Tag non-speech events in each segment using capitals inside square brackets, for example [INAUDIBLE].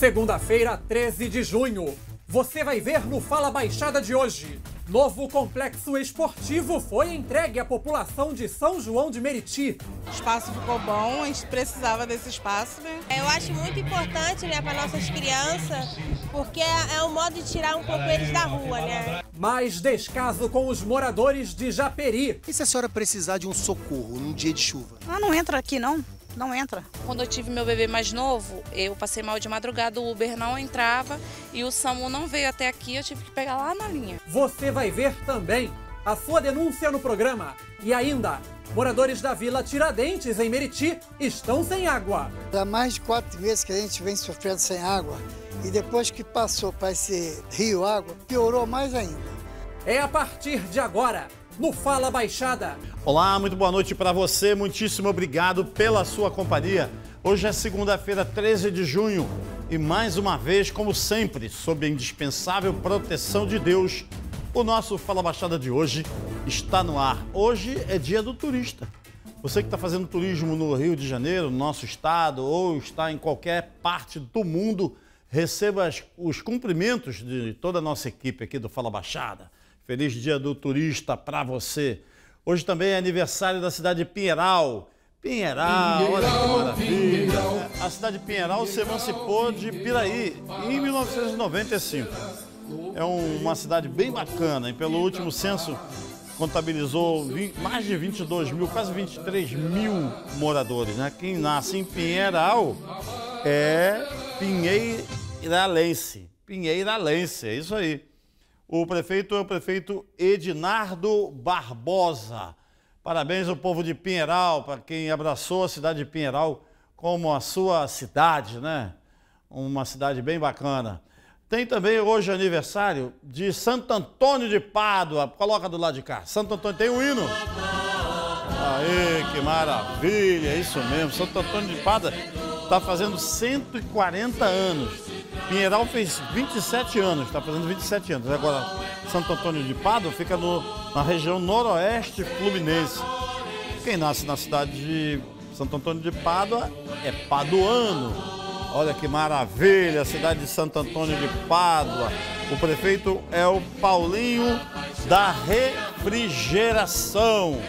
Segunda-feira, 13 de junho. Você vai ver no Fala Baixada de hoje. Novo complexo esportivo foi entregue à população de São João de Meriti. O espaço ficou bom, a gente precisava desse espaço, né? Eu acho muito importante, né, para nossas crianças, porque é um modo de tirar um pouco eles da rua, né? Mais descaso com os moradores de Japeri. E se a senhora precisar de um socorro num dia de chuva? Ah, não entra aqui não não entra. Quando eu tive meu bebê mais novo, eu passei mal de madrugada, o Uber não entrava e o SAMU não veio até aqui, eu tive que pegar lá na linha. Você vai ver também a sua denúncia no programa e ainda Moradores da Vila Tiradentes, em Meriti, estão sem água. Há mais de quatro meses que a gente vem sofrendo sem água. E depois que passou para esse rio água, piorou mais ainda. É a partir de agora no Fala Baixada. Olá, muito boa noite para você, muitíssimo obrigado pela sua companhia. Hoje é segunda-feira, 13 de junho, e mais uma vez, como sempre, sob a indispensável proteção de Deus, o nosso Fala Baixada de hoje está no ar. Hoje é dia do turista. Você que está fazendo turismo no Rio de Janeiro, no nosso estado, ou está em qualquer parte do mundo, receba os cumprimentos de toda a nossa equipe aqui do Fala Baixada. Feliz dia do turista para você. Hoje também é aniversário da cidade de Pinheiral. Pinheiral, olha que maravilha. A cidade de Pinheiral, Pinheiral se emancipou de Piraí em 1995. É uma cidade bem bacana e pelo último censo contabilizou mais de 22 mil, quase 23 mil moradores. Né? Quem nasce em Pinheiral é pinheiralense. Pinheiralense, é isso aí. O prefeito é o prefeito Edinardo Barbosa. Parabéns ao povo de Pinheiral, para quem abraçou a cidade de Pinheiral como a sua cidade, né? Uma cidade bem bacana. Tem também hoje aniversário de Santo Antônio de Pádua. Coloca do lado de cá. Santo Antônio tem um hino. Aí, que maravilha, é isso mesmo. Santo Antônio de Pádua está fazendo 140 anos. Pinheiral fez 27 anos, está fazendo 27 anos. Agora, Santo Antônio de Pádua fica no, na região noroeste fluminense. Quem nasce na cidade de Santo Antônio de Pádua é paduano. Olha que maravilha, cidade de Santo Antônio de Pádua. O prefeito é o Paulinho da Refrigeração.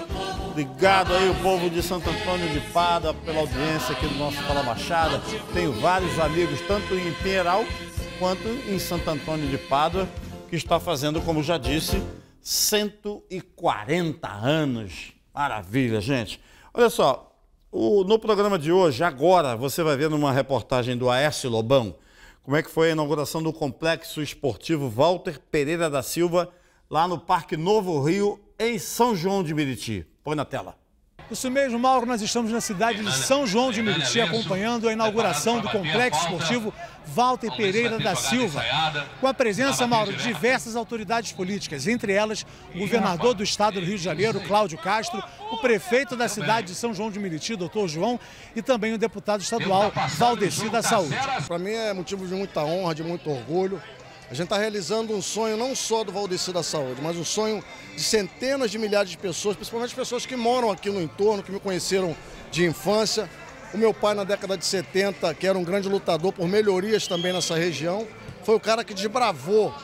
Obrigado aí o povo de Santo Antônio de Pádua pela audiência aqui do nosso Fala Baixada. Tenho vários amigos, tanto em Pinheiral quanto em Santo Antônio de Pádua, que está fazendo, como já disse, 140 anos. Maravilha, gente. Olha só, o, no programa de hoje, agora, você vai ver numa reportagem do Aécio Lobão como é que foi a inauguração do Complexo Esportivo Walter Pereira da Silva lá no Parque Novo Rio, em São João de Meriti. Põe na tela. Isso mesmo, Mauro, nós estamos na cidade de São João de Meriti, acompanhando a inauguração do complexo esportivo Walter Pereira da Silva, com a presença, Mauro, de diversas autoridades políticas, entre elas o governador do estado do Rio de Janeiro, Cláudio Castro, o prefeito da cidade de São João de Meriti, doutor João, e também o deputado estadual Valdeci da Saúde. Para mim é motivo de muita honra, de muito orgulho a gente está realizando um sonho não só do Valdeci da Saúde, mas um sonho de centenas de milhares de pessoas, principalmente pessoas que moram aqui no entorno, que me conheceram de infância. O meu pai, na década de 70, que era um grande lutador por melhorias também nessa região, foi o cara que desbravou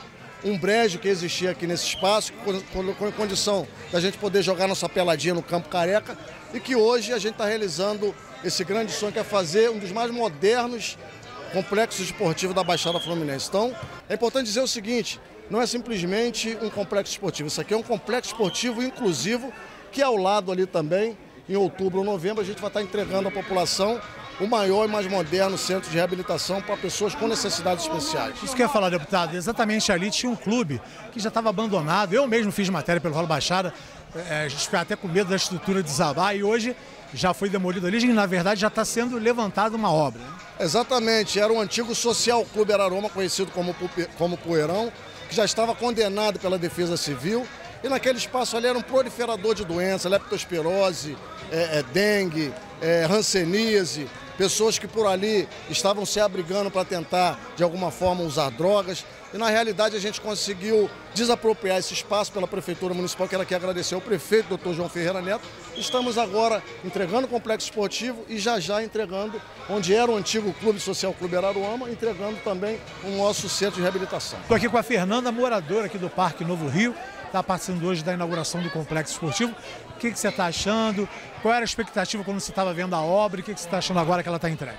um brejo que existia aqui nesse espaço, com condição da gente poder jogar nossa peladinha no Campo Careca, e que hoje a gente está realizando esse grande sonho que é fazer um dos mais modernos Complexo Esportivo da Baixada Fluminense. Então, é importante dizer o seguinte, não é simplesmente um complexo esportivo, isso aqui é um complexo esportivo inclusivo, que é ao lado ali também, em outubro ou novembro, a gente vai estar entregando à população o maior e mais moderno centro de reabilitação para pessoas com necessidades especiais. Isso que eu ia falar, deputado, exatamente ali tinha um clube que já estava abandonado, eu mesmo fiz matéria pelo Rolo Baixada, é, a gente ficava até com medo da estrutura desabar e hoje já foi demolido ali, na verdade já está sendo levantada uma obra. Né? Exatamente, era o antigo Social Clube Araroma, conhecido como, como Poeirão, que já estava condenado pela Defesa Civil. E naquele espaço ali era um proliferador de doenças, leptospirose, é, é, dengue, é, pessoas que por ali estavam se abrigando para tentar, de alguma forma, usar drogas. E, na realidade, a gente conseguiu desapropriar esse espaço pela Prefeitura Municipal. que era aqui agradecer ao prefeito, doutor João Ferreira Neto. Estamos agora entregando o complexo esportivo e já já entregando, onde era o antigo Clube Social Clube Araruama, entregando também o nosso centro de reabilitação. Estou aqui com a Fernanda, moradora aqui do Parque Novo Rio. Está passando hoje da inauguração do complexo esportivo. O que, que você está achando? Qual era a expectativa quando você estava vendo a obra? O que, que você está achando agora que ela está entregue?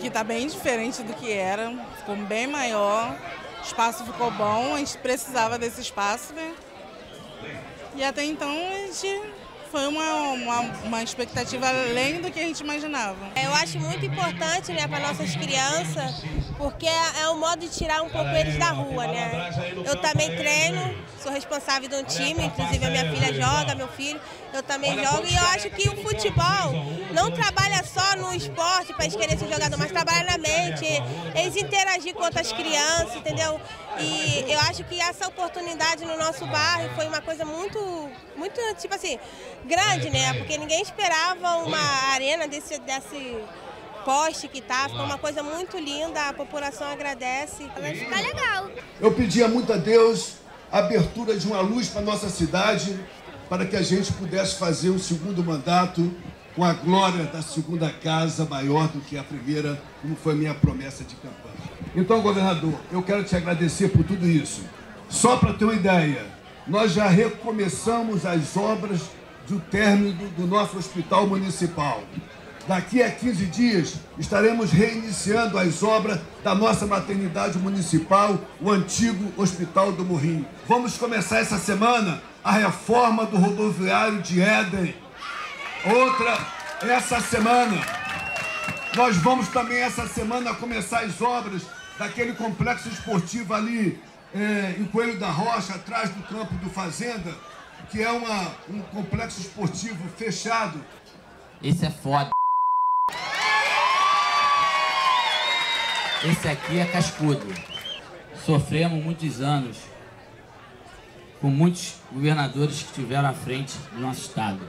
Que está bem diferente do que era, ficou bem maior, o espaço ficou bom, a gente precisava desse espaço, né? E até então a gente foi uma, uma, uma, expectativa além do que a gente imaginava. Eu acho muito importante né, para nossas crianças, porque é um é modo de tirar um pouco eles da rua. Né? Eu também treino, sou responsável de um time, inclusive a minha filha joga, meu filho eu também jogo e eu acho que o futebol não trabalha só no esporte para eles quererem ser jogador, mas trabalha na mente, eles interagir com outras crianças, entendeu? E eu acho que essa oportunidade no nosso bairro foi uma coisa muito, muito, tipo assim, grande, né? Porque ninguém esperava uma arena desse, desse poste que tá, ficou uma coisa muito linda, a população agradece. Vai ficar tá legal. Eu pedia muito a Deus a abertura de uma luz para nossa cidade, para que a gente pudesse fazer um segundo mandato com a glória da segunda casa maior do que a primeira, como foi minha promessa de campanha. Então, governador, eu quero te agradecer por tudo isso. Só para ter uma ideia, nós já recomeçamos as obras do término do nosso hospital municipal. Daqui a 15 dias estaremos reiniciando as obras da nossa maternidade municipal, o antigo Hospital do Morrinho. Vamos começar essa semana a reforma do rodoviário de Éden. Outra essa semana. Nós vamos também essa semana começar as obras daquele complexo esportivo ali é, em Coelho da Rocha, atrás do campo do Fazenda, que é uma, um complexo esportivo fechado. Esse é foda. Esse aqui é cascudo. Sofremos muitos anos com muitos governadores que tiveram à frente do nosso estado.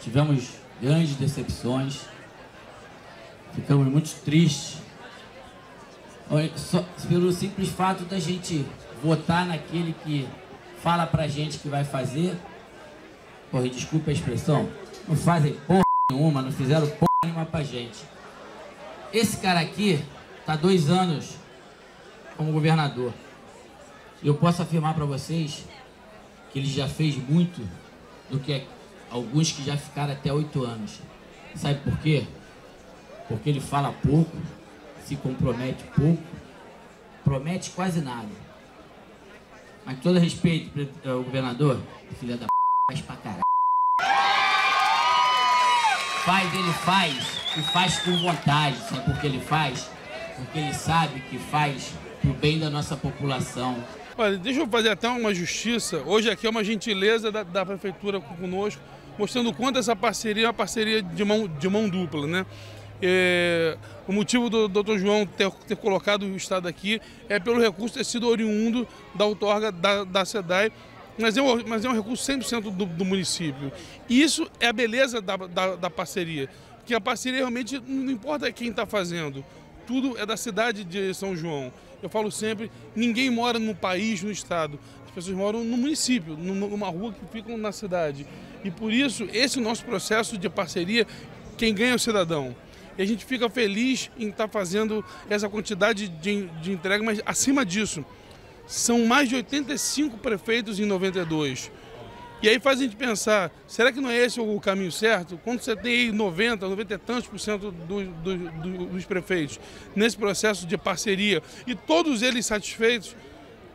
Tivemos grandes decepções, ficamos muito tristes só pelo simples fato da gente votar naquele que fala pra gente que vai fazer, desculpe a expressão, não fazem porra nenhuma, não fizeram porra nenhuma pra gente. Esse cara aqui tá dois anos como governador. Eu posso afirmar para vocês que ele já fez muito do que alguns que já ficaram até oito anos. Sabe por quê? Porque ele fala pouco, se compromete pouco, promete quase nada. Mas todo respeito, é, o governador, filha da p... faz pra caralho faz, ele faz e faz com vontade. Sabe por que ele faz? Porque ele sabe que faz pro bem da nossa população. Olha, deixa eu fazer até uma justiça. Hoje aqui é uma gentileza da, da prefeitura conosco, mostrando quanto essa parceria é uma parceria de mão, de mão dupla, né? É, o motivo do Dr. João ter, ter, colocado o Estado aqui é pelo recurso ter sido oriundo da outorga da, da SEDAI mas é um, mas é um recurso 100% do, do município. E isso é a beleza da, da, da parceria, que a parceria realmente não importa quem está fazendo, tudo é da cidade de São João. Eu falo sempre, ninguém mora no país, no estado, as pessoas moram no município, numa rua que ficam na cidade. E por isso, esse nosso processo de parceria, quem ganha é o cidadão. E a gente fica feliz em estar tá fazendo essa quantidade de, de entrega, mas acima disso, são mais de 85 prefeitos em 92. E aí faz a gente pensar, será que não é esse o caminho certo? Quando você tem 90, 90 e tantos por cento do, do, do, dos prefeitos nesse processo de parceria e todos eles satisfeitos,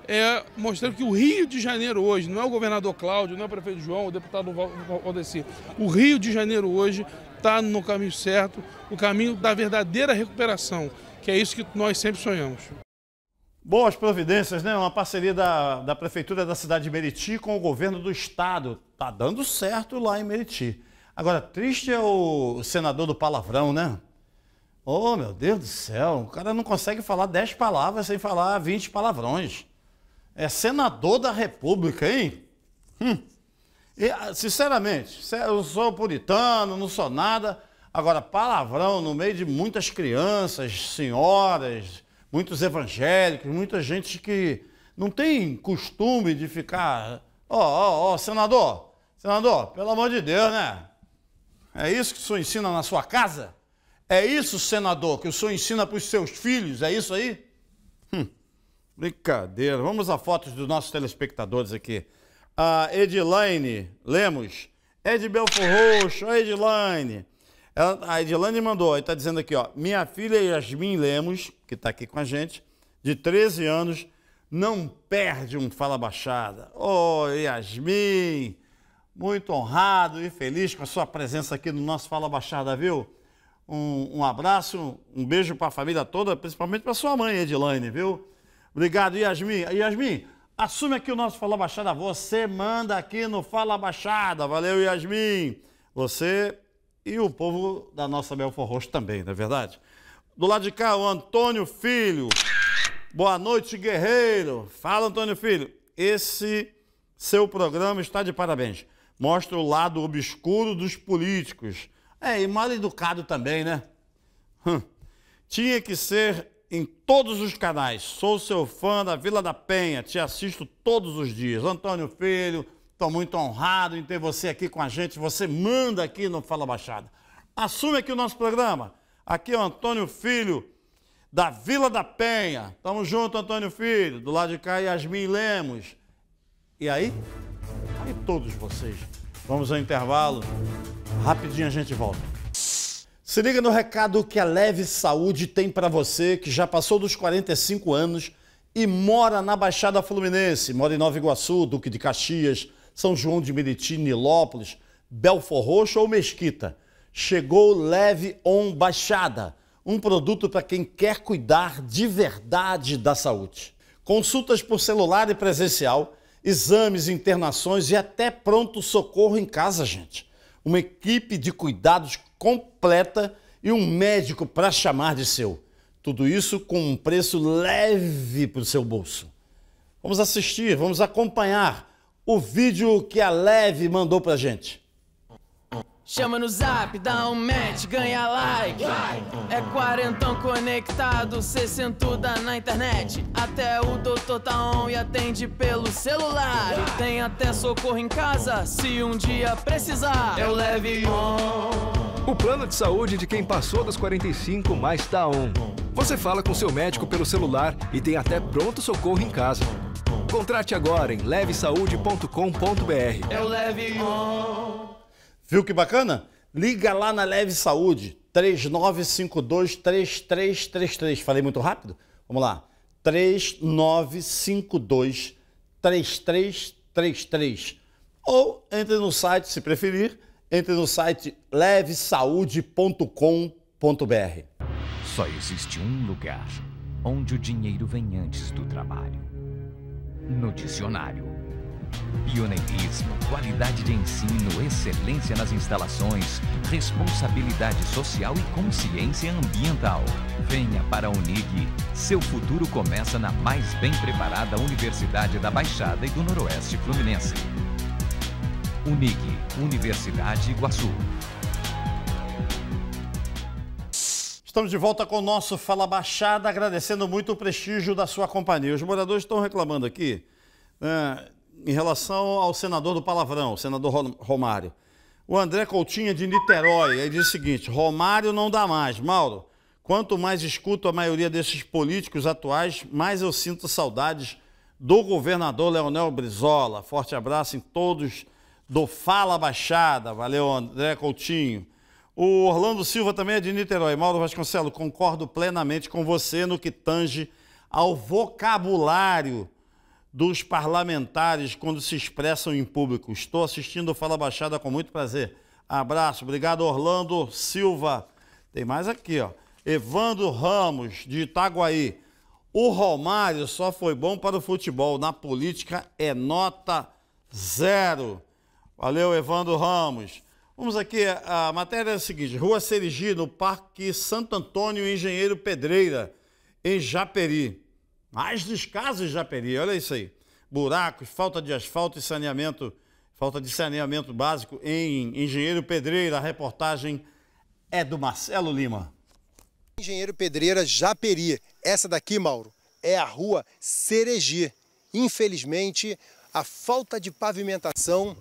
é, mostrando que o Rio de Janeiro hoje, não é o governador Cláudio, não é o prefeito João, o deputado Valdeci, o Rio de Janeiro hoje está no caminho certo, o caminho da verdadeira recuperação, que é isso que nós sempre sonhamos. Boas providências, né? Uma parceria da, da Prefeitura da cidade de Meriti com o governo do estado. Tá dando certo lá em Meriti. Agora, triste é o senador do palavrão, né? Oh, meu Deus do céu, o cara não consegue falar 10 palavras sem falar 20 palavrões. É senador da República, hein? Hum. E, ah, sinceramente, eu sou puritano, não sou nada. Agora, palavrão no meio de muitas crianças, senhoras, muitos evangélicos, muita gente que não tem costume de ficar, ó, ó, ó, senador, senador, pelo amor de Deus, né? É isso que o senhor ensina na sua casa? É isso, senador, que o senhor ensina para os seus filhos? É isso aí? Hum, brincadeira. Vamos a fotos dos nossos telespectadores aqui. A Edilaine Lemos, Ed Belfo Roxo, Edilaine. Ela, a Edilane mandou, está dizendo aqui, ó, minha filha Yasmin Lemos, que está aqui com a gente, de 13 anos, não perde um Fala Baixada. Ô, oh, Yasmin, muito honrado e feliz com a sua presença aqui no nosso Fala Baixada, viu? Um, um abraço, um beijo para a família toda, principalmente para sua mãe, Edilane, viu? Obrigado, Yasmin. Yasmin, assume aqui o nosso Fala Baixada, você manda aqui no Fala Baixada. Valeu, Yasmin. Você e o povo da nossa Belfor Roxo também, não é verdade? Do lado de cá, o Antônio Filho. Boa noite, guerreiro. Fala, Antônio Filho. Esse seu programa está de parabéns. Mostra o lado obscuro dos políticos. É, e mal educado também, né? Hum. Tinha que ser em todos os canais. Sou seu fã da Vila da Penha. Te assisto todos os dias. Antônio Filho, Estou muito honrado em ter você aqui com a gente. Você manda aqui no Fala Baixada. Assume aqui o nosso programa. Aqui é o Antônio Filho, da Vila da Penha. Tamo junto, Antônio Filho. Do lado de cá, Yasmin Lemos. E aí? Aí todos vocês. Vamos ao intervalo. Rapidinho a gente volta. Se liga no recado que a Leve Saúde tem para você que já passou dos 45 anos e mora na Baixada Fluminense, mora em Nova Iguaçu, Duque de Caxias, são João de Meriti, Nilópolis, Belfor Roxo ou Mesquita. Chegou Leve On Baixada, um produto para quem quer cuidar de verdade da saúde. Consultas por celular e presencial, exames, internações e até pronto-socorro em casa, gente. Uma equipe de cuidados completa e um médico para chamar de seu. Tudo isso com um preço leve para o seu bolso. Vamos assistir, vamos acompanhar o vídeo que a Leve mandou pra gente. Chama no zap, dá um match, ganha like. É quarentão conectado, sessentuda na internet. Até o doutor tá on e atende pelo celular. E tem até socorro em casa, se um dia precisar. Eu é leve on. O plano de saúde de quem passou dos 45 mais tá on. Você fala com seu médico pelo celular e tem até pronto socorro em casa. Contrate agora em levesaude.com.br. Eu é leve on. Viu que bacana? Liga lá na Leve Saúde, 3952-3333. Falei muito rápido? Vamos lá. 3952-3333. Ou entre no site, se preferir, entre no site levesaude.com.br. Só existe um lugar onde o dinheiro vem antes do trabalho. No dicionário. Pioneirismo, qualidade de ensino, excelência nas instalações, responsabilidade social e consciência ambiental. Venha para a Unig. Seu futuro começa na mais bem preparada Universidade da Baixada e do Noroeste Fluminense. Unig, Universidade Iguaçu. Estamos de volta com o nosso Fala Baixada, agradecendo muito o prestígio da sua companhia. Os moradores estão reclamando aqui. Né, em relação ao senador do Palavrão, o senador Romário. O André Coutinho é de Niterói, ele diz o seguinte: Romário não dá mais. Mauro, quanto mais escuto a maioria desses políticos atuais, mais eu sinto saudades do governador Leonel Brizola. Forte abraço em todos do Fala Baixada. Valeu, André Coutinho. O Orlando Silva também é de Niterói. Mauro Vasconcelos, concordo plenamente com você no que tange ao vocabulário dos parlamentares quando se expressam em público. Estou assistindo o Fala Baixada com muito prazer. Abraço, obrigado Orlando Silva. Tem mais aqui, ó. Evandro Ramos, de Itaguaí. O Romário só foi bom para o futebol, na política é nota zero. Valeu, Evandro Ramos. Vamos aqui, a matéria é a seguinte: Rua Serigi, no Parque Santo Antônio, Engenheiro Pedreira, em Japeri. Mais descasos em Japeri, olha isso aí. Buracos, falta de asfalto e saneamento, falta de saneamento básico em Engenheiro Pedreira. A reportagem é do Marcelo Lima. Engenheiro Pedreira Japeri. Essa daqui, Mauro, é a rua Ceregi. Infelizmente, a falta de pavimentação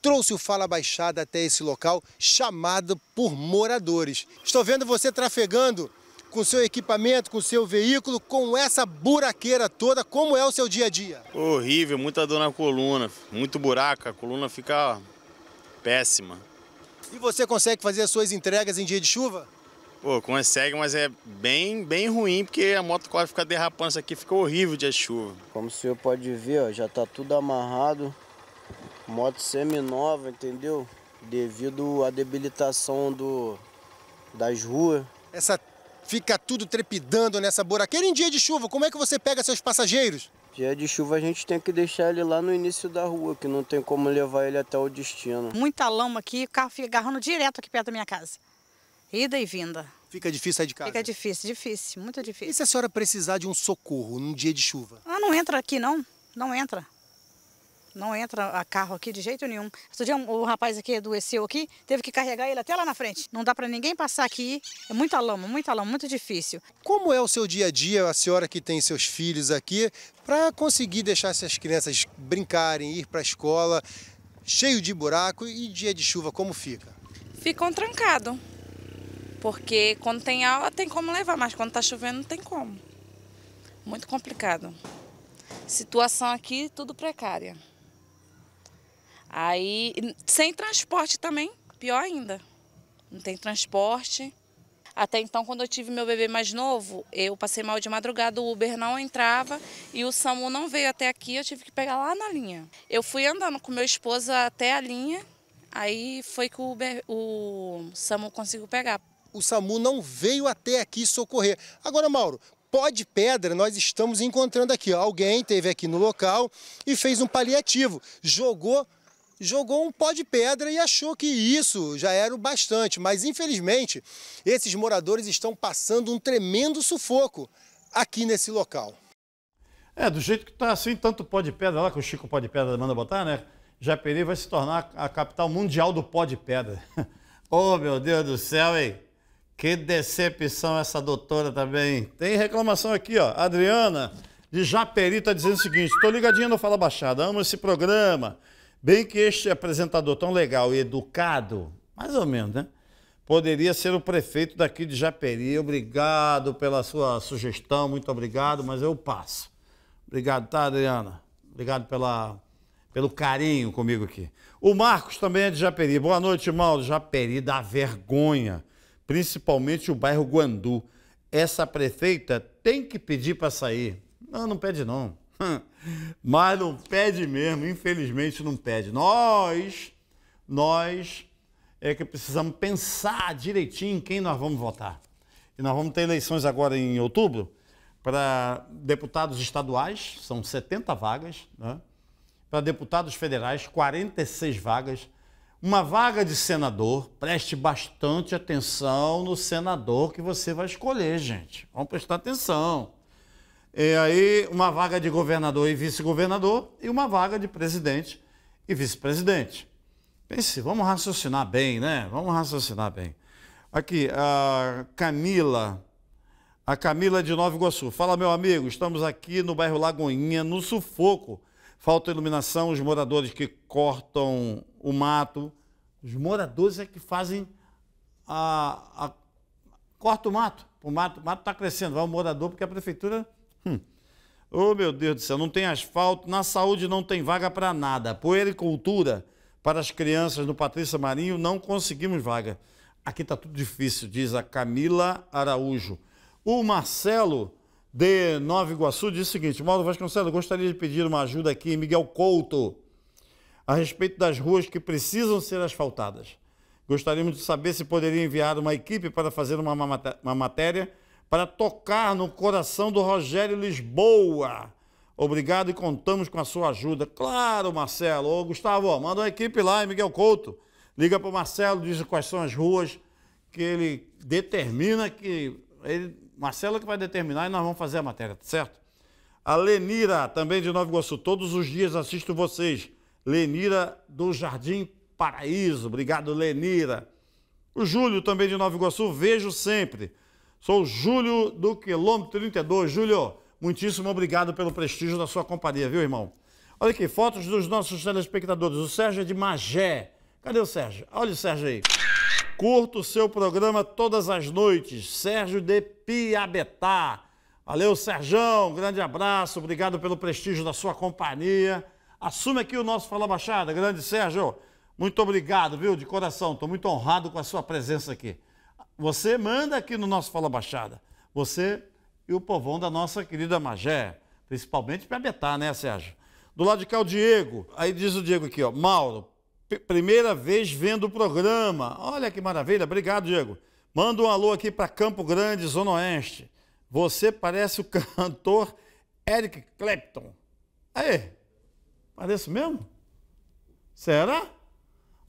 trouxe o Fala Baixada até esse local, chamado por moradores. Estou vendo você trafegando com seu equipamento, com seu veículo, com essa buraqueira toda, como é o seu dia a dia? Horrível, muita dor na coluna, muito buraco, a coluna fica péssima. E você consegue fazer as suas entregas em dia de chuva? Pô, consegue, mas é bem, bem ruim, porque a moto quase fica derrapando, isso aqui fica horrível de chuva. Como o senhor pode ver, ó, já tá tudo amarrado, moto semi-nova, entendeu? Devido à debilitação do, das ruas. Essa Fica tudo trepidando nessa buraqueira. Em dia de chuva, como é que você pega seus passageiros? Dia de chuva a gente tem que deixar ele lá no início da rua, que não tem como levar ele até o destino. Muita lama aqui, o carro fica agarrando direto aqui perto da minha casa. Ida e vinda. Fica difícil sair de casa? Fica difícil, difícil, muito difícil. E se a senhora precisar de um socorro num dia de chuva? Ah, não entra aqui não, não entra. Não entra carro aqui de jeito nenhum. Outro dia o rapaz aqui adoeceu aqui, teve que carregar ele até lá na frente. Não dá para ninguém passar aqui. É muita lama, muita lama, muito difícil. Como é o seu dia a dia, a senhora que tem seus filhos aqui, para conseguir deixar essas crianças brincarem, ir para a escola, cheio de buraco e dia de chuva como fica? Ficam trancados. Porque quando tem aula tem como levar, mas quando está chovendo não tem como. Muito complicado. Situação aqui tudo precária. Aí, sem transporte também, pior ainda. Não tem transporte. Até então, quando eu tive meu bebê mais novo, eu passei mal de madrugada, o Uber não entrava e o SAMU não veio até aqui, eu tive que pegar lá na linha. Eu fui andando com meu esposo até a linha, aí foi que o, Uber, o SAMU conseguiu pegar. O SAMU não veio até aqui socorrer. Agora, Mauro, pó de pedra nós estamos encontrando aqui. Alguém teve aqui no local e fez um paliativo, jogou jogou um pó de pedra e achou que isso já era o bastante. Mas, infelizmente, esses moradores estão passando um tremendo sufoco aqui nesse local. É, do jeito que está assim, tanto pó de pedra lá, que o Chico Pó de Pedra manda botar, né? Japeri vai se tornar a capital mundial do pó de pedra. [LAUGHS] oh, meu Deus do céu, hein? Que decepção essa doutora também. Tem reclamação aqui, ó. Adriana de Japeri está dizendo o seguinte: estou ligadinha no Fala Baixada, amo esse programa. Bem que este apresentador tão legal e educado, mais ou menos, né? Poderia ser o prefeito daqui de Japeri. Obrigado pela sua sugestão, muito obrigado, mas eu passo. Obrigado, tá, Adriana? Obrigado pela, pelo carinho comigo aqui. O Marcos também é de Japeri. Boa noite, irmão. Japeri dá vergonha, principalmente o bairro Guandu. Essa prefeita tem que pedir para sair. Não, não pede não. Hum. Mas não pede mesmo, infelizmente não pede. Nós, nós é que precisamos pensar direitinho quem nós vamos votar. E nós vamos ter eleições agora em outubro para deputados estaduais, são 70 vagas, né? para deputados federais, 46 vagas. Uma vaga de senador, preste bastante atenção no senador que você vai escolher, gente. Vamos prestar atenção. E é aí, uma vaga de governador e vice-governador e uma vaga de presidente e vice-presidente. Pense, vamos raciocinar bem, né? Vamos raciocinar bem. Aqui, a Camila, a Camila de Nova Iguaçu. Fala, meu amigo, estamos aqui no bairro Lagoinha, no sufoco. Falta iluminação, os moradores que cortam o mato. Os moradores é que fazem a. a corta o mato. O mato está crescendo, vai o morador, porque a prefeitura Hum. Oh, meu Deus do céu, não tem asfalto, na saúde não tem vaga para nada. Poericultura para as crianças no Patrícia Marinho não conseguimos vaga. Aqui está tudo difícil, diz a Camila Araújo. O Marcelo de Nova Iguaçu diz o seguinte: Mauro Vasconcelos, gostaria de pedir uma ajuda aqui, Miguel Couto, a respeito das ruas que precisam ser asfaltadas. Gostaríamos de saber se poderia enviar uma equipe para fazer uma matéria para tocar no coração do Rogério Lisboa. Obrigado e contamos com a sua ajuda. Claro, Marcelo. Ô, Gustavo, manda uma equipe lá Miguel Couto. Liga para o Marcelo, diz quais são as ruas que ele determina que. Ele, Marcelo é que vai determinar e nós vamos fazer a matéria, tá certo? A Lenira, também de Nova Iguaçu, todos os dias assisto vocês. Lenira do Jardim Paraíso. Obrigado, Lenira. O Júlio, também de Nova Iguaçu, vejo sempre. Sou Júlio do quilômetro 32. Júlio, muitíssimo obrigado pelo prestígio da sua companhia, viu, irmão? Olha aqui, fotos dos nossos telespectadores. O Sérgio é de Magé. Cadê o Sérgio? Olha o Sérgio aí. Curto o seu programa todas as noites. Sérgio de Piabetá. Valeu, Sérgio. Grande abraço. Obrigado pelo prestígio da sua companhia. Assume aqui o nosso Fala Baixada. Grande Sérgio. Muito obrigado, viu? De coração. Estou muito honrado com a sua presença aqui. Você manda aqui no nosso Fala Baixada. Você e o povão da nossa querida Magé. Principalmente para Betá, né, Sérgio? Do lado de cá, o Diego. Aí diz o Diego aqui, ó. Mauro, primeira vez vendo o programa. Olha que maravilha. Obrigado, Diego. Manda um alô aqui para Campo Grande, Zona Oeste. Você parece o cantor Eric Clapton. Aí, parece mesmo? Será?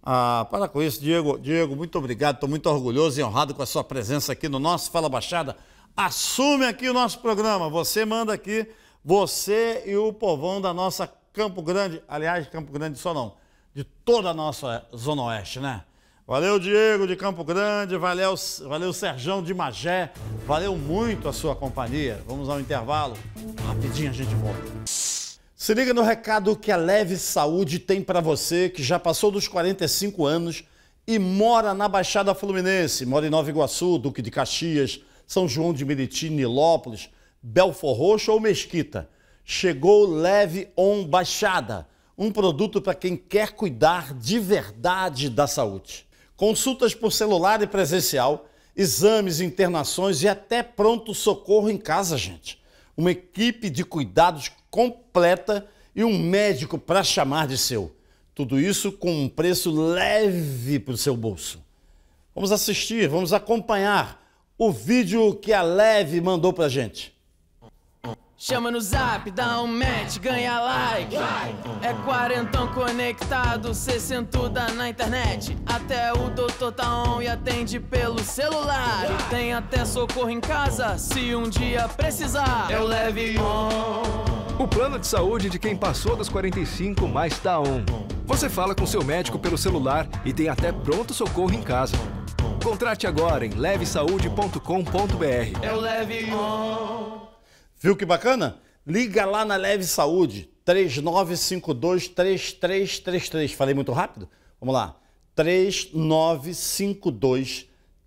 Ah, para com isso, Diego. Diego, muito obrigado. Estou muito orgulhoso e honrado com a sua presença aqui no nosso Fala Baixada. Assume aqui o nosso programa. Você manda aqui, você e o povão da nossa Campo Grande. Aliás, Campo Grande só não, de toda a nossa Zona Oeste, né? Valeu, Diego de Campo Grande. Valeu, valeu Serjão de Magé. Valeu muito a sua companhia. Vamos ao intervalo. Rapidinho a gente volta. Se liga no recado que a Leve Saúde tem para você que já passou dos 45 anos e mora na Baixada Fluminense, mora em Nova Iguaçu, Duque de Caxias, São João de Meriti, Nilópolis, Belfor Roxo ou Mesquita. Chegou Leve On Baixada, um produto para quem quer cuidar de verdade da saúde. Consultas por celular e presencial, exames, internações e até pronto socorro em casa, gente. Uma equipe de cuidados completa e um médico para chamar de seu. Tudo isso com um preço leve para o seu bolso. Vamos assistir, vamos acompanhar o vídeo que a Leve mandou para gente. Chama no zap, dá um match, ganha like. É quarentão conectado, sessentuda na internet. Até o doutor tá on e atende pelo celular. E tem até socorro em casa, se um dia precisar. Eu é leve on. O plano de saúde de quem passou dos 45 mais tá on. Você fala com seu médico pelo celular e tem até pronto socorro em casa. Contrate agora em levesaude.com.br. Eu é leve on. Viu que bacana? Liga lá na Leve Saúde, 3952-3333. Falei muito rápido? Vamos lá,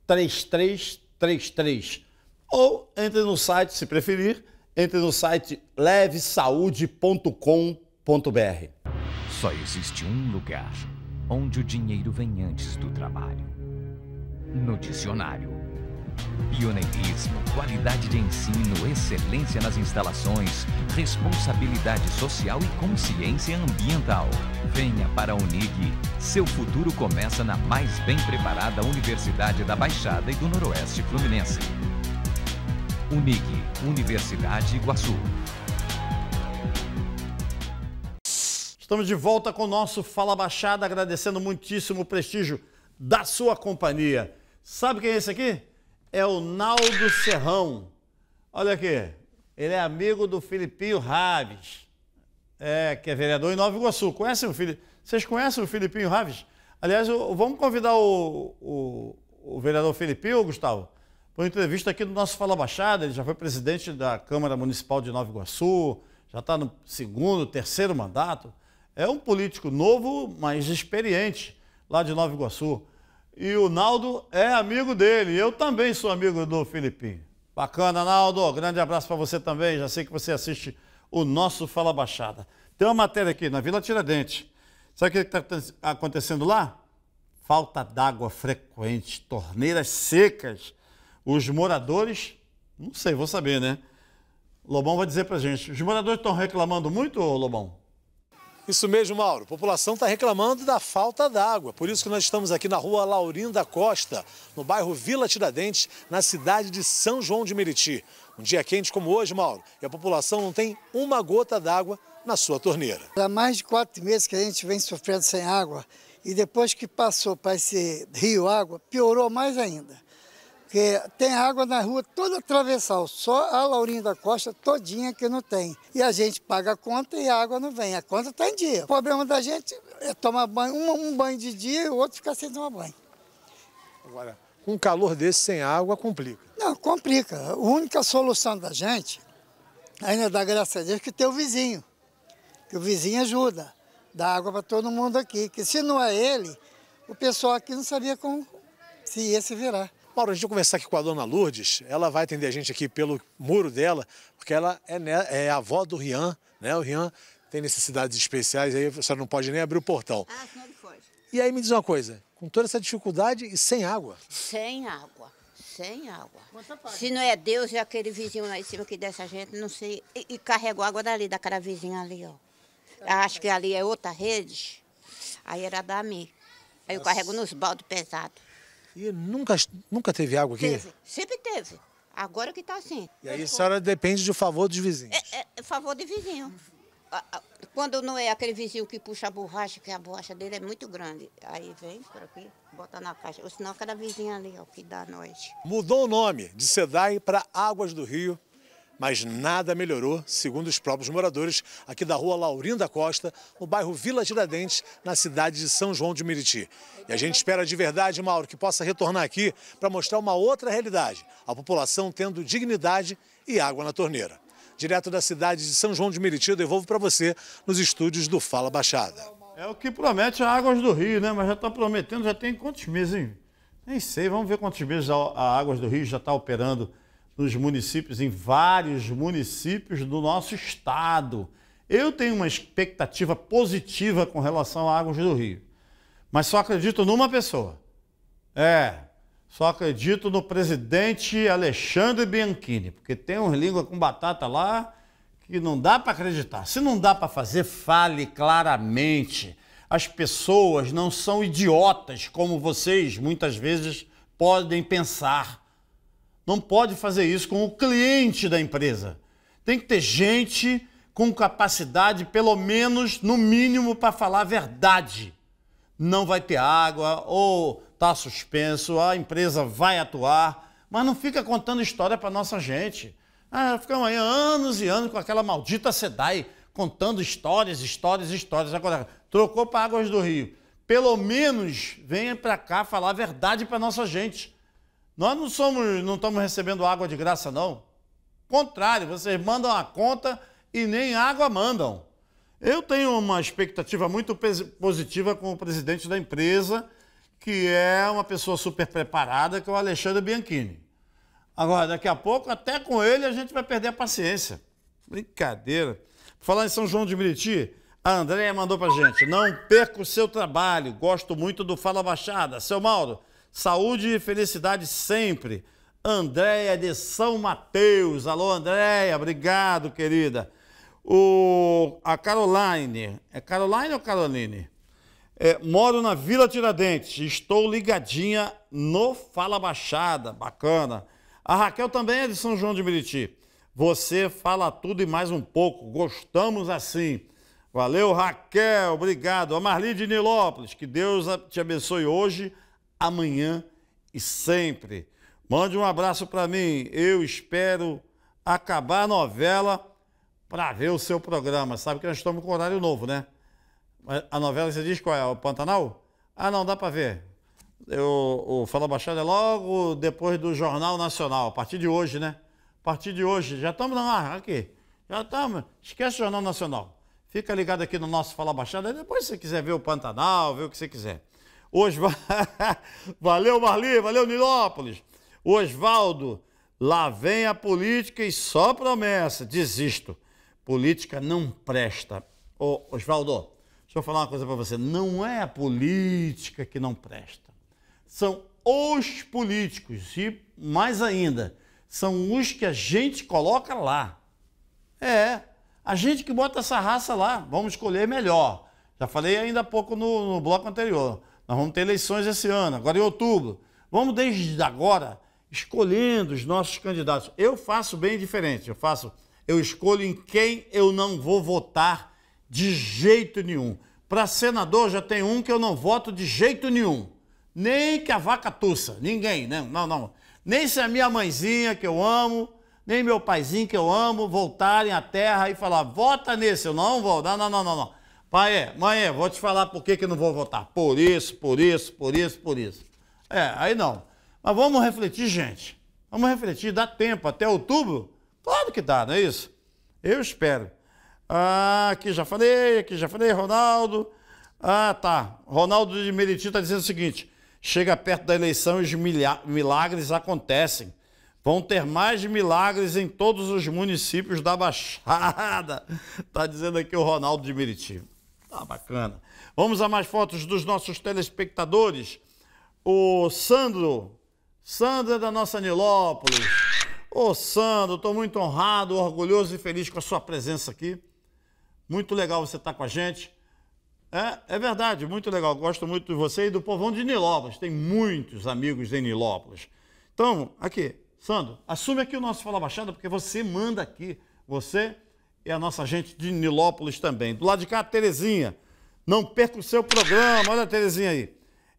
3952-3333. Ou entre no site, se preferir, entre no site levesaude.com.br. Só existe um lugar onde o dinheiro vem antes do trabalho. No dicionário. Pioneirismo, qualidade de ensino, excelência nas instalações, responsabilidade social e consciência ambiental. Venha para a Unig. Seu futuro começa na mais bem preparada Universidade da Baixada e do Noroeste Fluminense. Unig, Universidade Iguaçu. Estamos de volta com o nosso Fala Baixada, agradecendo muitíssimo o prestígio da sua companhia. Sabe quem é esse aqui? é o Naldo Serrão. Olha aqui, ele é amigo do Filipinho Raves, é, que é vereador em Nova Iguaçu. Conhecem o Fili... Vocês conhecem o Filipinho Raves? Aliás, eu, vamos convidar o, o, o vereador Filipinho, Gustavo, para uma entrevista aqui do nosso Fala Baixada. Ele já foi presidente da Câmara Municipal de Nova Iguaçu, já está no segundo, terceiro mandato. É um político novo, mas experiente lá de Nova Iguaçu. E o Naldo é amigo dele. Eu também sou amigo do Filipinho. Bacana, Naldo. Grande abraço para você também. Já sei que você assiste o nosso Fala Baixada. Tem uma matéria aqui na Vila Tiradentes. Sabe o que está acontecendo lá? Falta d'água frequente, torneiras secas. Os moradores, não sei, vou saber, né? Lobão vai dizer para gente. Os moradores estão reclamando muito, Lobão? Isso mesmo, Mauro. A população está reclamando da falta d'água. Por isso que nós estamos aqui na rua Laurinda Costa, no bairro Vila Tiradentes, na cidade de São João de Meriti. Um dia quente como hoje, Mauro, e a população não tem uma gota d'água na sua torneira. Há mais de quatro meses que a gente vem sofrendo sem água e depois que passou para esse rio água, piorou mais ainda que tem água na rua toda atravessal só a Laurinha da Costa todinha que não tem. E a gente paga a conta e a água não vem, a conta está em dia. O problema da gente é tomar banho, um, um banho de dia e o outro ficar sem tomar banho. Agora, com um calor desse sem água complica. Não, complica. A única solução da gente, ainda dá graças a Deus, que tem o vizinho. Que o vizinho ajuda, dá água para todo mundo aqui. Que se não é ele, o pessoal aqui não sabia como se ia se virar. Mauro, a gente vai conversar aqui com a dona Lourdes. Ela vai atender a gente aqui pelo muro dela, porque ela é, né, é a avó do Rian, né? O Rian tem necessidades especiais, aí a senhora não pode nem abrir o portão. Ah, senão pode. E aí me diz uma coisa, com toda essa dificuldade e sem água? Sem água, sem água. Se né? não é Deus, é aquele vizinho lá em cima que dessa gente, não sei. E, e carregou água dali, daquela vizinha ali, ó. Acho que ali é outra rede, aí era da mim. Aí eu carrego nos baldes pesados. E nunca, nunca teve água aqui? Teve, sempre teve. Agora que está assim. E aí a senhora depende do favor dos vizinhos? É, é, é favor de vizinho. Quando não é aquele vizinho que puxa a borracha, que a borracha dele é muito grande. Aí vem por aqui, bota na caixa. Ou senão cada vizinha ali, ó, que dá a noite. Mudou o nome de SEDAI para Águas do Rio mas nada melhorou, segundo os próprios moradores aqui da rua Laurinda Costa, no bairro Vila Tiradentes, na cidade de São João de Meriti. E a gente espera de verdade, Mauro, que possa retornar aqui para mostrar uma outra realidade, a população tendo dignidade e água na torneira. Direto da cidade de São João de Meriti, eu devolvo para você nos estúdios do Fala Baixada. É o que promete a Águas do Rio, né? Mas já está prometendo, já tem quantos meses, hein? Nem sei, vamos ver quantos meses a Águas do Rio já está operando nos municípios, em vários municípios do nosso estado. Eu tenho uma expectativa positiva com relação a Águas do Rio, mas só acredito numa pessoa. É, só acredito no presidente Alexandre Bianchini, porque tem uns língua com batata lá que não dá para acreditar. Se não dá para fazer, fale claramente. As pessoas não são idiotas como vocês muitas vezes podem pensar. Não pode fazer isso com o cliente da empresa. Tem que ter gente com capacidade, pelo menos, no mínimo, para falar a verdade. Não vai ter água ou está suspenso, a empresa vai atuar, mas não fica contando história para nossa gente. Ah, fica aí anos e anos com aquela maldita SEDAI contando histórias, histórias, histórias. Agora, trocou para Águas do Rio. Pelo menos venha para cá falar a verdade para nossa gente. Nós não somos, não estamos recebendo água de graça, não. Contrário, vocês mandam a conta e nem água mandam. Eu tenho uma expectativa muito positiva com o presidente da empresa, que é uma pessoa super preparada, que é o Alexandre Bianchini. Agora, daqui a pouco, até com ele, a gente vai perder a paciência. Brincadeira. Falar em São João de Meriti, a Andréia mandou pra gente. Não perca o seu trabalho. Gosto muito do Fala Baixada. Seu Mauro, Saúde e felicidade sempre. Andréia de São Mateus. Alô, Andréia, obrigado, querida. O, a Caroline, é Caroline ou Caroline? É, moro na Vila Tiradentes, estou ligadinha no Fala Baixada, bacana. A Raquel também é de São João de Meriti. Você fala tudo e mais um pouco, gostamos assim. Valeu, Raquel, obrigado. A Marli de Nilópolis, que Deus te abençoe hoje amanhã e sempre. Mande um abraço para mim. Eu espero acabar a novela para ver o seu programa. Sabe que nós estamos com horário novo, né? A novela você diz qual é? O Pantanal? Ah, não, dá para ver. Eu, o Fala Baixada é logo depois do Jornal Nacional, a partir de hoje, né? A partir de hoje, já estamos lá. aqui. Já estamos. Esquece o Jornal Nacional. Fica ligado aqui no nosso Fala Baixada. Depois, se você quiser ver o Pantanal, ver o que você quiser. Os... [LAUGHS] valeu, Marli, valeu, Nilópolis. Osvaldo, lá vem a política e só promessa. Desisto. Política não presta. Ô, Osvaldo, deixa eu falar uma coisa para você. Não é a política que não presta. São os políticos e, mais ainda, são os que a gente coloca lá. É, a gente que bota essa raça lá. Vamos escolher melhor. Já falei ainda há pouco no, no bloco anterior. Nós vamos ter eleições esse ano, agora em outubro. Vamos desde agora escolhendo os nossos candidatos. Eu faço bem diferente. Eu faço, eu escolho em quem eu não vou votar de jeito nenhum. Para senador já tem um que eu não voto de jeito nenhum. Nem que a vaca tussa, ninguém, né? Não, não. Nem se a minha mãezinha que eu amo, nem meu paizinho que eu amo voltarem à terra e falar: "Vota nesse". Eu não vou. Não, não, não, não, não. Pai, é, mãe, é, vou te falar por que, que não vou votar. Por isso, por isso, por isso, por isso. É, aí não. Mas vamos refletir, gente. Vamos refletir, dá tempo até outubro? Claro que dá, não é isso? Eu espero. Ah, aqui já falei, aqui já falei, Ronaldo. Ah, tá. Ronaldo de Meriti está dizendo o seguinte: chega perto da eleição e os milagres acontecem. Vão ter mais milagres em todos os municípios da Baixada. Está [LAUGHS] dizendo aqui o Ronaldo de Meriti. Ah, bacana. Vamos a mais fotos dos nossos telespectadores. O Sandro, é da nossa Nilópolis. Ô Sandro, estou muito honrado, orgulhoso e feliz com a sua presença aqui. Muito legal você estar tá com a gente. É, é verdade, muito legal. Gosto muito de você e do povão de Nilópolis. Tem muitos amigos em Nilópolis. Então, aqui, Sandro, assume aqui o nosso Fala Baixada, porque você manda aqui. Você e a nossa gente de Nilópolis também. Do lado de cá, Terezinha. Não perca o seu programa. Olha a Terezinha aí.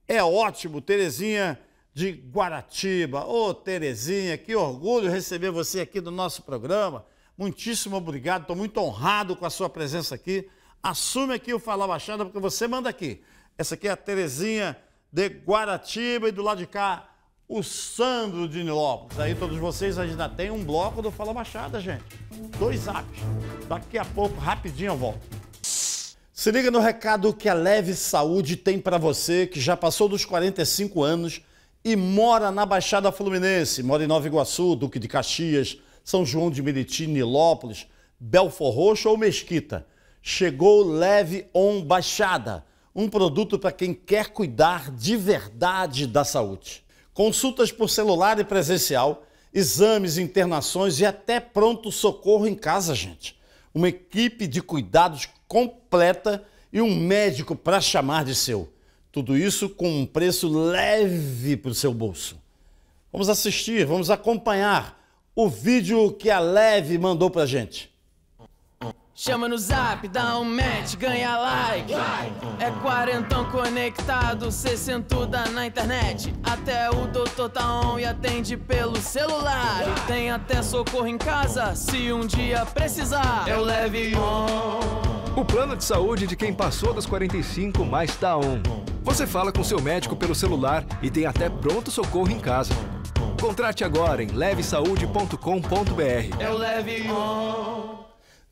É ótimo, Terezinha de Guaratiba. Ô, oh, Terezinha, que orgulho receber você aqui do nosso programa. Muitíssimo obrigado, estou muito honrado com a sua presença aqui. Assume aqui o Falar Baixada, porque você manda aqui. Essa aqui é a Terezinha de Guaratiba e do lado de cá, o Sandro de Nilópolis. Aí todos vocês, ainda tem um bloco do Fala Baixada, gente. Dois apps. Daqui a pouco, rapidinho eu volto. Se liga no recado que a Leve Saúde tem para você que já passou dos 45 anos e mora na Baixada Fluminense, mora em Nova Iguaçu, Duque de Caxias, São João de Meriti, Nilópolis, Belfor Roxo ou Mesquita. Chegou Leve On Baixada, um produto para quem quer cuidar de verdade da saúde consultas por celular e presencial, exames, internações e até pronto-socorro em casa, gente. Uma equipe de cuidados completa e um médico para chamar de seu. Tudo isso com um preço leve para o seu bolso. Vamos assistir, vamos acompanhar o vídeo que a Leve mandou para a gente. Chama no zap, dá um match, ganha like. É quarentão conectado, sessentuda na internet. Até o doutor tá on e atende pelo celular. E tem até socorro em casa, se um dia precisar. Eu é leve on. O plano de saúde de quem passou dos 45 mais tá on. Você fala com seu médico pelo celular e tem até pronto socorro em casa. Contrate agora em levesaude.com.br. Eu é leve on.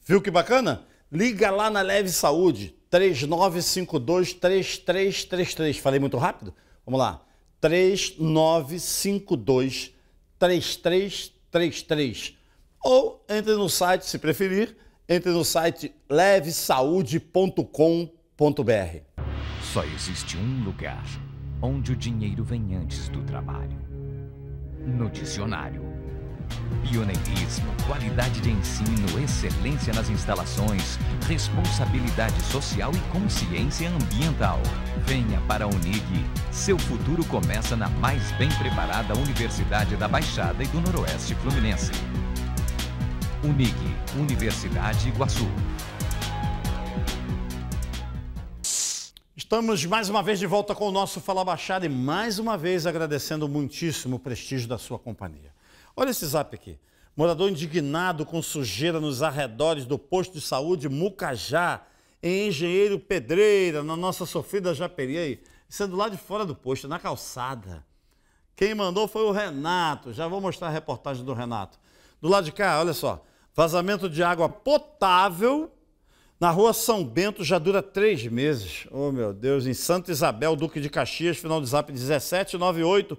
Viu que bacana? Liga lá na Leve Saúde, 3952-3333. Falei muito rápido? Vamos lá. 3952-3333. Ou entre no site, se preferir, entre no site levesaude.com.br. Só existe um lugar onde o dinheiro vem antes do trabalho. No dicionário. Pioneirismo, qualidade de ensino, excelência nas instalações, responsabilidade social e consciência ambiental. Venha para a Unig. Seu futuro começa na mais bem preparada Universidade da Baixada e do Noroeste Fluminense. Unig, Universidade Iguaçu. Estamos mais uma vez de volta com o nosso Fala Baixada e mais uma vez agradecendo muitíssimo o prestígio da sua companhia. Olha esse zap aqui. Morador indignado com sujeira nos arredores do posto de saúde Mucajá, em Engenheiro Pedreira, na nossa sofrida Japeri. Aí, sendo lá de fora do posto, na calçada. Quem mandou foi o Renato. Já vou mostrar a reportagem do Renato. Do lado de cá, olha só. Vazamento de água potável na rua São Bento já dura três meses. Oh, meu Deus. Em Santa Isabel, Duque de Caxias, final de zap 1798.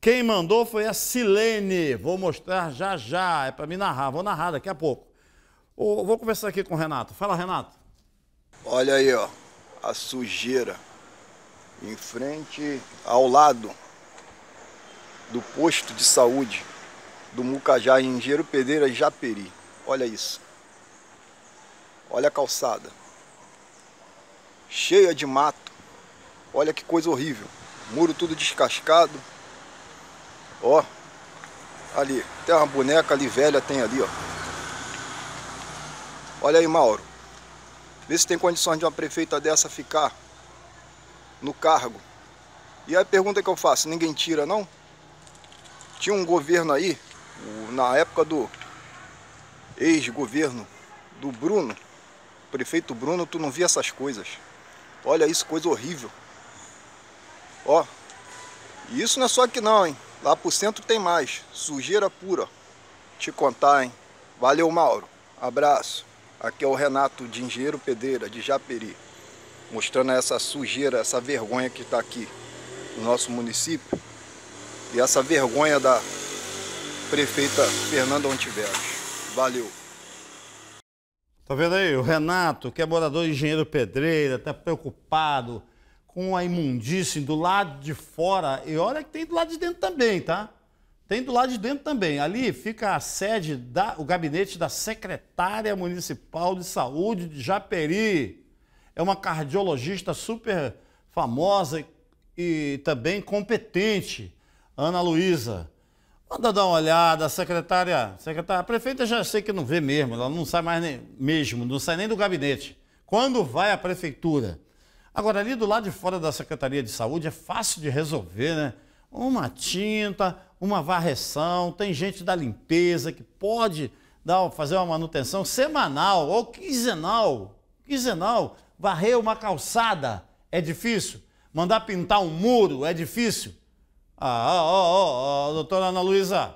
Quem mandou foi a Silene. Vou mostrar já já. É para me narrar. Vou narrar daqui a pouco. vou conversar aqui com o Renato. Fala, Renato. Olha aí, ó. A sujeira. Em frente, ao lado do posto de saúde do Mucajá, em Engenheiro Pereira, Japeri. Olha isso. Olha a calçada. Cheia de mato. Olha que coisa horrível. Muro tudo descascado. Ó, ali, tem uma boneca ali velha, tem ali, ó. Olha aí, Mauro. Vê se tem condições de uma prefeita dessa ficar no cargo. E aí a pergunta que eu faço, ninguém tira não? Tinha um governo aí, na época do ex-governo do Bruno, prefeito Bruno, tu não via essas coisas. Olha isso, coisa horrível. Ó, e isso não é só aqui não, hein? Lá pro centro tem mais. Sujeira pura. Te contar, hein? Valeu, Mauro. Abraço. Aqui é o Renato de Engenheiro Pedreira de Japeri. Mostrando essa sujeira, essa vergonha que está aqui no nosso município. E essa vergonha da prefeita Fernanda Ontiveros. Valeu. Tá vendo aí? O Renato, que é morador de Engenheiro Pedreira, tá preocupado com a imundície do lado de fora, e olha que tem do lado de dentro também, tá? Tem do lado de dentro também. Ali fica a sede, da, o gabinete da secretária municipal de saúde de Japeri. É uma cardiologista super famosa e também competente, Ana Luísa. Manda dar uma olhada, secretária. secretária a prefeita já sei que não vê mesmo, ela não sai mais nem, mesmo, não sai nem do gabinete. Quando vai à prefeitura Agora, ali do lado de fora da Secretaria de Saúde é fácil de resolver, né? Uma tinta, uma varreção, tem gente da limpeza que pode dar, fazer uma manutenção semanal ou quinzenal. Quinzenal, varrer uma calçada é difícil. Mandar pintar um muro é difícil. Ah, ó, ó, doutora Ana Luísa,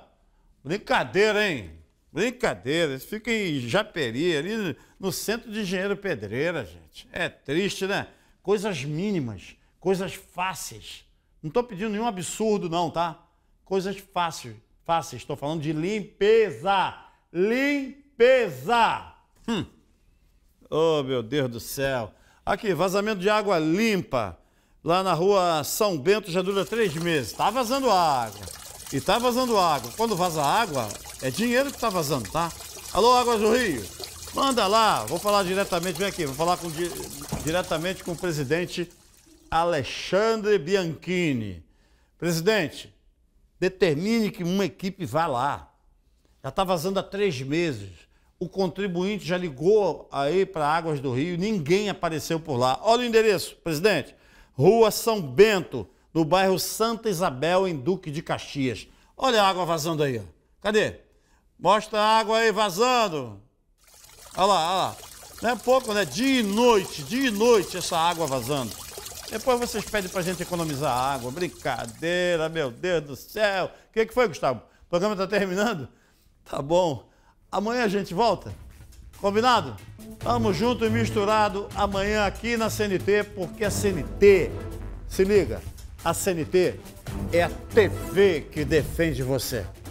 brincadeira, hein? Brincadeira, fica em Japeri, ali no centro de Engenheiro Pedreira, gente. É triste, né? coisas mínimas, coisas fáceis. Não estou pedindo nenhum absurdo, não, tá? Coisas fáceis, fáceis. Estou falando de limpeza, limpeza. Hum. Oh, meu Deus do céu. Aqui, vazamento de água limpa. Lá na rua São Bento já dura três meses. Tá vazando água. E tá vazando água. Quando vaza água, é dinheiro que tá vazando, tá? Alô, Águas do Rio. Manda lá, vou falar diretamente, vem aqui, vou falar com, diretamente com o presidente Alexandre Bianchini. Presidente, determine que uma equipe vá lá. Já está vazando há três meses. O contribuinte já ligou aí para Águas do Rio, ninguém apareceu por lá. Olha o endereço, presidente. Rua São Bento, no bairro Santa Isabel, em Duque de Caxias. Olha a água vazando aí. Cadê? Mostra a água aí vazando. Olha lá, olha lá. Não é pouco, né? Dia e noite, dia e noite essa água vazando. Depois vocês pedem pra gente economizar água. Brincadeira, meu Deus do céu. O que, que foi, Gustavo? O programa tá terminando? Tá bom. Amanhã a gente volta? Combinado? Tamo junto e misturado amanhã aqui na CNT, porque a CNT, se liga, a CNT é a TV que defende você.